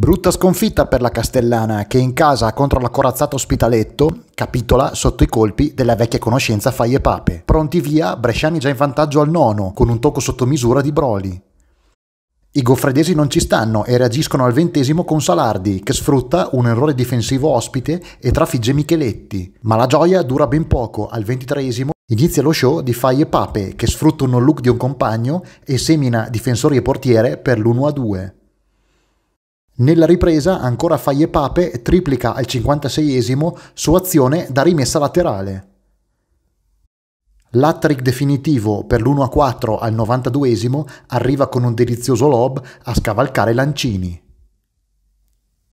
Brutta sconfitta per la Castellana che in casa contro la corazzata Ospitaletto capitola sotto i colpi della vecchia conoscenza Fai e Pape. Pronti via, Bresciani già in vantaggio al nono con un tocco sotto misura di Broli. I goffredesi non ci stanno e reagiscono al ventesimo con Salardi, che sfrutta un errore difensivo ospite e trafigge Micheletti. Ma la gioia dura ben poco, al ventitreesimo inizia lo show di Fai e Pape, che sfrutta un look di un compagno e semina difensori e portiere per l'1-2. Nella ripresa ancora Faye Pape triplica al 56esimo su azione da rimessa laterale. L'attrick definitivo per l'1-4 al 92esimo arriva con un delizioso lob a scavalcare Lancini.